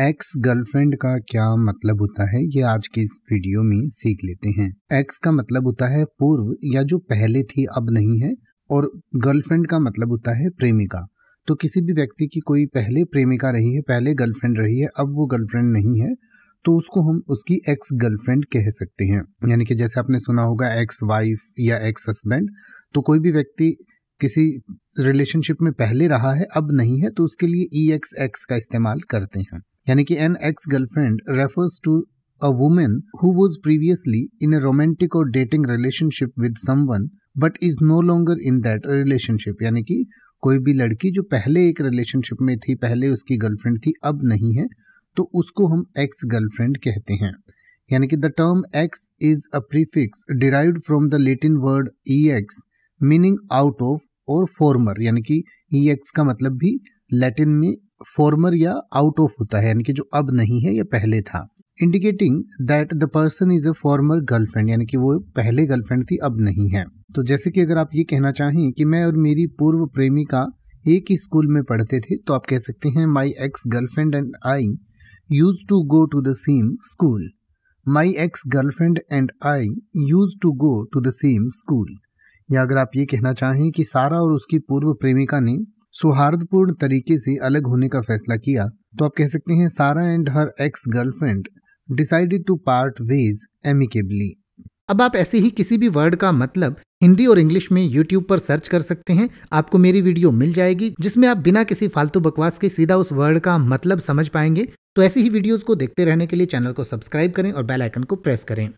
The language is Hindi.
एक्स गर्लफ्रेंड का क्या मतलब होता है ये आज की इस वीडियो में सीख लेते हैं एक्स का मतलब होता है पूर्व या जो पहले थी अब नहीं है और गर्लफ्रेंड का मतलब होता है प्रेमिका तो किसी भी व्यक्ति की कोई पहले प्रेमिका रही है पहले गर्लफ्रेंड रही है अब वो गर्लफ्रेंड नहीं है तो उसको हम उसकी एक्स गर्लफ्रेंड कह सकते हैं यानी कि जैसे आपने सुना होगा एक्स वाइफ या एक्स हस्बैंड तो कोई भी व्यक्ति किसी रिलेशनशिप में पहले रहा है अब नहीं है तो उसके लिए ई एक्स एक्स का इस्तेमाल करते हैं यानी कि an ex girlfriend refers to a women who was previously in a romantic और dating relationship with someone but is no longer in that relationship यानी कि कोई भी लड़की जो पहले एक रिलेशनशिप में थी पहले उसकी गर्लफ्रेंड थी अब नहीं है तो उसको हम एक्स गर्लफ्रेंड कहते हैं यानी कि the term ex is a prefix derived from the Latin word e x meaning out of और फॉर्मर यानी कि ई एक्स का मतलब भी लैटिन में फॉर्मर या आउट ऑफ होता है यानी कि जो अब नहीं है या पहले था indicating that the person is a former girlfriend यानी कि वो पहले गर्लफ्रेंड थी अब नहीं है तो जैसे कि अगर आप ये कहना चाहें कि मैं और मेरी पूर्व प्रेमिका एक ही स्कूल में पढ़ते थे तो आप कह सकते हैं my ex girlfriend and I used to go to the same school my ex girlfriend and I used to go to the same school या अगर आप ये कहना चाहें कि सारा और उसकी पूर्व प्रेमिका ने सौहार्दपूर्ण तरीके से अलग होने का फैसला किया तो आप कह सकते हैं Sarah and her ex girlfriend decided to part ways amicably अब आप ऐसे ही किसी भी वर्ड का मतलब हिंदी और इंग्लिश में यूट्यूब पर सर्च कर सकते हैं आपको मेरी वीडियो मिल जाएगी जिसमें आप बिना किसी फालतू बकवास के सीधा उस वर्ड का मतलब समझ पाएंगे तो ऐसी ही वीडियोस को देखते रहने के लिए चैनल को सब्सक्राइब करें और बेल आइकन को प्रेस करें